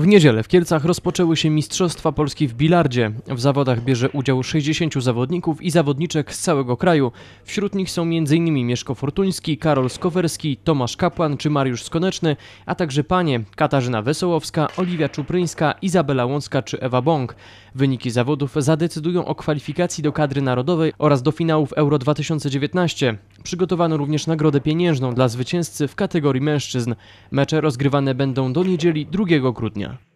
W niedzielę w Kielcach rozpoczęły się Mistrzostwa Polski w bilardzie. W zawodach bierze udział 60 zawodników i zawodniczek z całego kraju. Wśród nich są m.in. Mieszko Fortuński, Karol Skowerski, Tomasz Kapłan czy Mariusz Skoneczny, a także panie Katarzyna Wesołowska, Oliwia Czupryńska, Izabela Łącka czy Ewa Bąk. Wyniki zawodów zadecydują o kwalifikacji do kadry narodowej oraz do finałów Euro 2019. Przygotowano również nagrodę pieniężną dla zwycięzcy w kategorii mężczyzn. Mecze rozgrywane będą do niedzieli 2 grudnia.